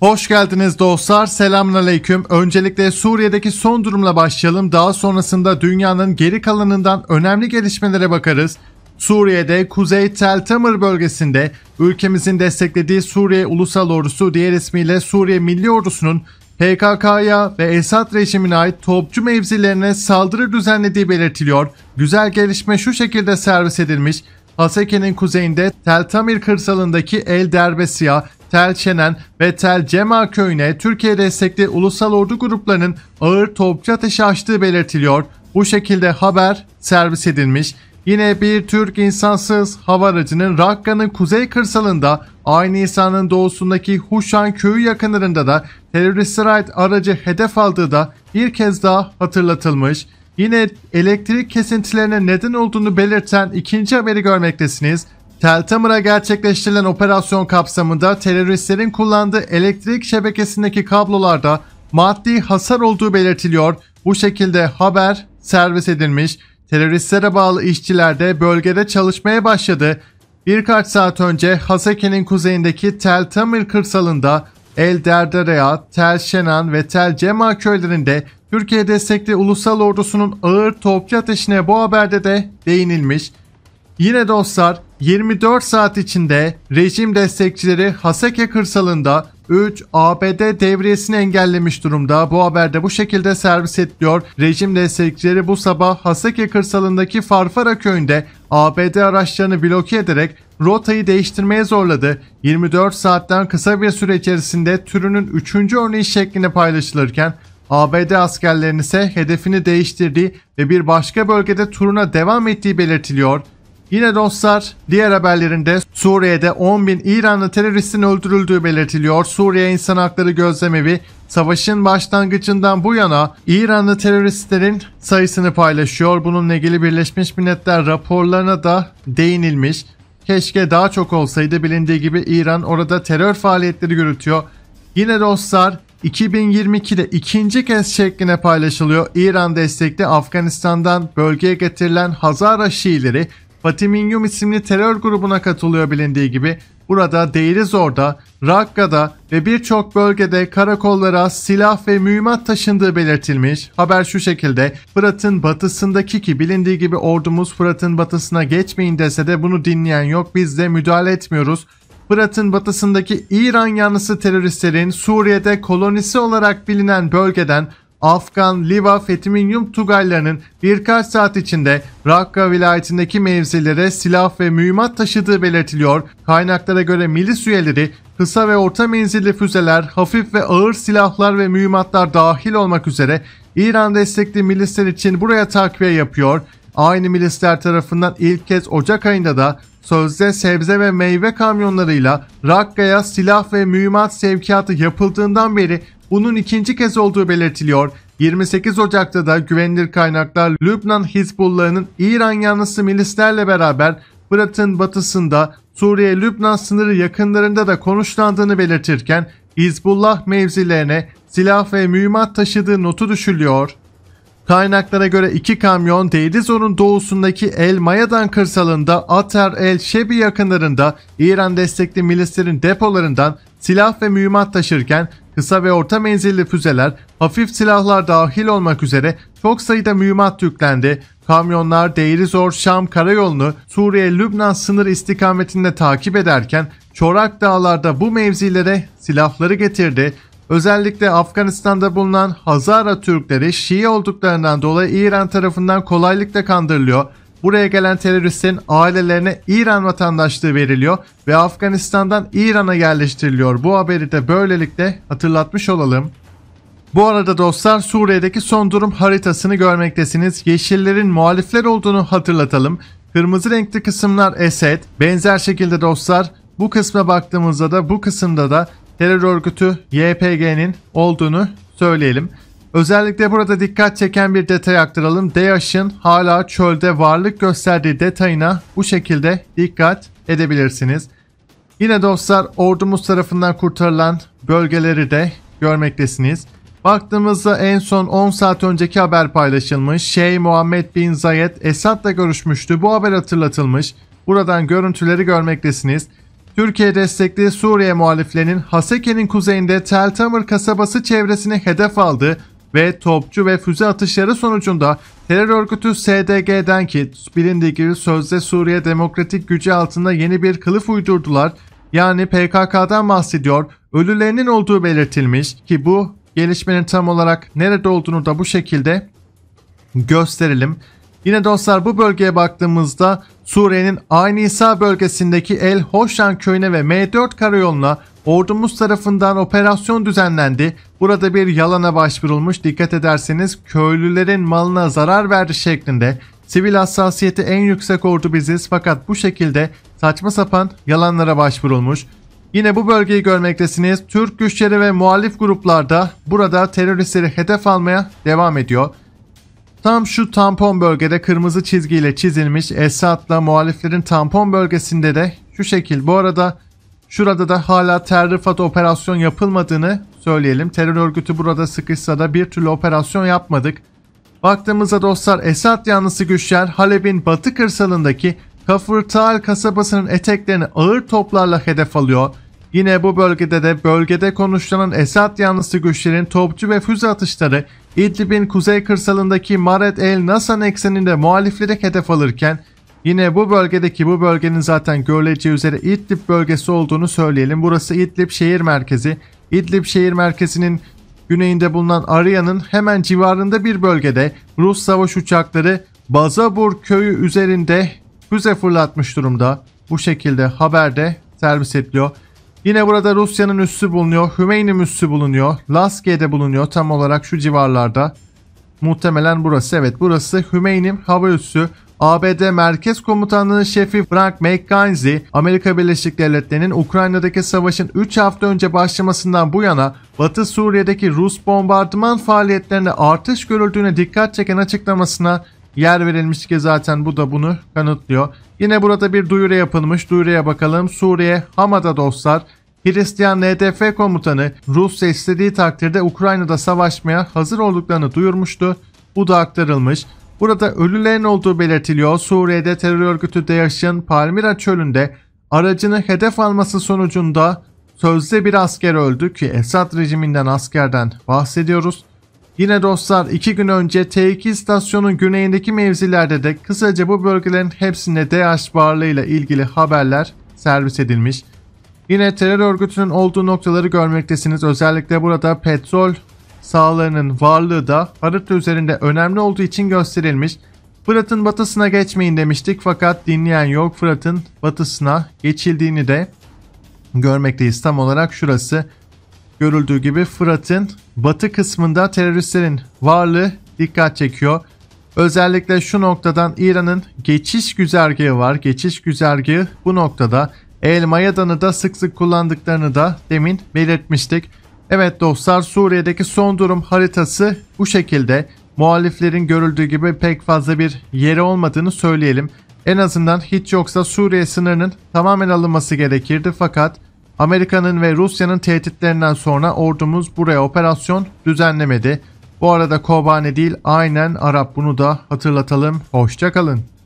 Hoş geldiniz dostlar. Selamünaleyküm. Öncelikle Suriye'deki son durumla başlayalım. Daha sonrasında dünyanın geri kalanından önemli gelişmelere bakarız. Suriye'de Kuzey Tel Tamır bölgesinde ülkemizin desteklediği Suriye Ulusal Ordusu diğer ismiyle Suriye Milli Ordusu'nun PKK'ya ve Esad rejimine ait topçu mevzilerine saldırı düzenlediği belirtiliyor. Güzel gelişme şu şekilde servis edilmiş. Haseke'nin kuzeyinde Tel Tamir kırsalındaki El Derbesiya Tel Şenen ve Tel Cema köyüne Türkiye destekli ulusal ordu gruplarının ağır topçu ateşi açtığı belirtiliyor. Bu şekilde haber servis edilmiş. Yine bir Türk insansız hava aracının Rakka'nın kuzey kırsalında aynı insanın doğusundaki Huşan köyü yakınlarında da teröristlere ait aracı hedef aldığı da bir kez daha hatırlatılmış. Yine elektrik kesintilerine neden olduğunu belirten ikinci haberi görmektesiniz. Tel Tamir'a gerçekleştirilen operasyon kapsamında teröristlerin kullandığı elektrik şebekesindeki kablolarda maddi hasar olduğu belirtiliyor. Bu şekilde haber servis edilmiş. Teröristlere bağlı işçiler de bölgede çalışmaya başladı. Birkaç saat önce Haseke'nin kuzeyindeki Tel Tamir kırsalında El Derdereya, Tel Şenan ve Tel Cema köylerinde Türkiye destekli ulusal ordusunun ağır topçu ateşine bu haberde de değinilmiş. Yine dostlar 24 saat içinde rejim destekçileri Haseke kırsalında 3 ABD devresini engellemiş durumda. Bu haberde bu şekilde servis ediliyor. Rejim destekçileri bu sabah Haseke kırsalındaki Farfara köyünde ABD araçlarını bloke ederek rotayı değiştirmeye zorladı. 24 saatten kısa bir süre içerisinde türünün 3. örneği şeklinde paylaşılırken ABD askerlerinin ise hedefini değiştirdiği ve bir başka bölgede turuna devam ettiği belirtiliyor. Yine dostlar diğer haberlerinde Suriye'de 10 bin İranlı teröristin öldürüldüğü belirtiliyor. Suriye İnsan Hakları Gözlemevi savaşın başlangıcından bu yana İranlı teröristlerin sayısını paylaşıyor. Bununla ilgili Birleşmiş Milletler raporlarına da değinilmiş. Keşke daha çok olsaydı bilindiği gibi İran orada terör faaliyetleri yürütüyor. Yine dostlar 2022'de ikinci kez şekline paylaşılıyor. İran destekli Afganistan'dan bölgeye getirilen Hazara Şiileri Fatih Minyum isimli terör grubuna katılıyor bilindiği gibi burada Deirizor'da, Rakka'da ve birçok bölgede karakollara silah ve mühimmat taşındığı belirtilmiş. Haber şu şekilde Fırat'ın batısındaki ki bilindiği gibi ordumuz Fırat'ın batısına geçmeyin dese de bunu dinleyen yok biz de müdahale etmiyoruz. Fırat'ın batısındaki İran yanlısı teröristlerin Suriye'de kolonisi olarak bilinen bölgeden Afgan, Liva, Fetiminyum Tugaylarının birkaç saat içinde Rakka vilayetindeki mevzilere silah ve mühimmat taşıdığı belirtiliyor. Kaynaklara göre milis üyeleri kısa ve orta menzilli füzeler, hafif ve ağır silahlar ve mühimmatlar dahil olmak üzere İran destekli milisler için buraya takviye yapıyor. Aynı milisler tarafından ilk kez Ocak ayında da sözde sebze ve meyve kamyonlarıyla Rakka'ya silah ve mühimmat sevkiyatı yapıldığından beri bunun ikinci kez olduğu belirtiliyor. 28 Ocak'ta da güvenilir kaynaklar Lübnan Hizbullah'ının İran yanlısı milislerle beraber Fırat'ın batısında Suriye-Lübnan sınırı yakınlarında da konuşlandığını belirtirken Hizbullah mevzilerine silah ve mühimmat taşıdığı notu düşülüyor. Kaynaklara göre iki kamyon Deirizor'un doğusundaki El Mayadan kırsalında Atar El Şebi yakınlarında İran destekli milislerin depolarından silah ve mühimmat taşırken kısa ve orta menzilli füzeler, hafif silahlar dahil olmak üzere çok sayıda mühimmat yüklendi. Kamyonlar değeri zor Şam karayolunu Suriye-Lübnan sınır istikametinde takip ederken çorak dağlarda bu mevzilere silahları getirdi. Özellikle Afganistan'da bulunan Hazara Türkleri Şii olduklarından dolayı İran tarafından kolaylıkla kandırılıyor. Buraya gelen teröristlerin ailelerine İran vatandaşlığı veriliyor ve Afganistan'dan İran'a yerleştiriliyor. Bu haberi de böylelikle hatırlatmış olalım. Bu arada dostlar Suriye'deki son durum haritasını görmektesiniz. Yeşillerin muhalifler olduğunu hatırlatalım. Kırmızı renkli kısımlar Esed. Benzer şekilde dostlar bu kısma baktığımızda da bu kısımda da terör örgütü YPG'nin olduğunu söyleyelim. Özellikle burada dikkat çeken bir detay aktaralım. DAEŞ'in hala çölde varlık gösterdiği detayına bu şekilde dikkat edebilirsiniz. Yine dostlar ordumuz tarafından kurtarılan bölgeleri de görmektesiniz. Baktığımızda en son 10 saat önceki haber paylaşılmış. Şey Muhammed Bin Zayed Esad'la görüşmüştü. Bu haber hatırlatılmış. Buradan görüntüleri görmektesiniz. Türkiye destekli Suriye muhaliflerinin Haseke'nin kuzeyinde Tel Tamır kasabası çevresini hedef aldı ve topçu ve füze atışları sonucunda terör örgütü SDG'den ki bilindiği gibi sözde Suriye demokratik gücü altında yeni bir kılıf uydurdular. Yani PKK'dan bahsediyor. Ölülerinin olduğu belirtilmiş ki bu gelişmenin tam olarak nerede olduğunu da bu şekilde gösterelim. Yine dostlar bu bölgeye baktığımızda Suriye'nin Aynisa bölgesindeki El Hoşan köyüne ve M4 karayoluna ordumuz tarafından operasyon düzenlendi. Burada bir yalana başvurulmuş dikkat ederseniz köylülerin malına zarar verdi şeklinde. Sivil hassasiyeti en yüksek ordu biziz fakat bu şekilde saçma sapan yalanlara başvurulmuş. Yine bu bölgeyi görmektesiniz. Türk güçleri ve muhalif gruplarda burada teröristleri hedef almaya devam ediyor. Tam şu tampon bölgede kırmızı çizgiyle çizilmiş Esad'la muhaliflerin tampon bölgesinde de şu şekil. Bu arada şurada da hala terrifat operasyon yapılmadığını söyleyelim. Terör örgütü burada sıkışsa da bir türlü operasyon yapmadık. Baktığımızda dostlar Esad yanlısı güçler Halep'in batı kırsalındaki Kafırtal kasabasının eteklerini ağır toplarla hedef alıyor. Yine bu bölgede de bölgede konuşlanan Esad yanlısı güçlerin topçu ve füze atışları İdlib'in kuzey kırsalındaki Maret el Nasan ekseninde muhalifleri hedef alırken yine bu bölgedeki bu bölgenin zaten görüleceği üzere İdlib bölgesi olduğunu söyleyelim. Burası İdlib şehir merkezi. İdlib şehir merkezinin güneyinde bulunan Arya'nın hemen civarında bir bölgede Rus savaş uçakları Bazabur köyü üzerinde füze fırlatmış durumda. Bu şekilde haberde servis ediliyor. Yine burada Rusya'nın üssü bulunuyor. Hümeynim üssü bulunuyor. Laskiye'de bulunuyor tam olarak şu civarlarda. Muhtemelen burası evet burası Hümeynim hava üssü. ABD Merkez Komutanlığı Şefi Frank McKenzie, Amerika Birleşik Devletleri'nin Ukrayna'daki savaşın 3 hafta önce başlamasından bu yana Batı Suriye'deki Rus bombardıman faaliyetlerine artış görüldüğüne dikkat çeken açıklamasına yer verilmiş ki zaten bu da bunu kanıtlıyor. Yine burada bir duyuru yapılmış. Duyuruya bakalım. Suriye, Hama'da dostlar. Hristiyan NDF komutanı Rusya istediği takdirde Ukrayna'da savaşmaya hazır olduklarını duyurmuştu. Bu da aktarılmış. Burada ölülerin olduğu belirtiliyor. Suriye'de terör örgütü DAEŞ'in Palmira çölünde aracını hedef alması sonucunda sözde bir asker öldü ki Esad rejiminden askerden bahsediyoruz. Yine dostlar 2 gün önce T2 istasyonun güneyindeki mevzilerde de kısaca bu bölgelerin hepsinde DH varlığıyla ilgili haberler servis edilmiş. Yine terör örgütünün olduğu noktaları görmektesiniz. Özellikle burada petrol sahalarının varlığı da harita üzerinde önemli olduğu için gösterilmiş. Fırat'ın batısına geçmeyin demiştik fakat dinleyen yok Fırat'ın batısına geçildiğini de görmekteyiz. Tam olarak şurası görüldüğü gibi Fırat'ın batı kısmında teröristlerin varlığı dikkat çekiyor. Özellikle şu noktadan İran'ın geçiş güzergahı var. Geçiş güzergahı bu noktada El Mayadan'ı da sık sık kullandıklarını da demin belirtmiştik. Evet dostlar Suriye'deki son durum haritası bu şekilde. Muhaliflerin görüldüğü gibi pek fazla bir yeri olmadığını söyleyelim. En azından hiç yoksa Suriye sınırının tamamen alınması gerekirdi fakat Amerika'nın ve Rusya'nın tehditlerinden sonra ordumuz buraya operasyon düzenlemedi. Bu arada Kobane değil aynen Arap bunu da hatırlatalım. Hoşçakalın.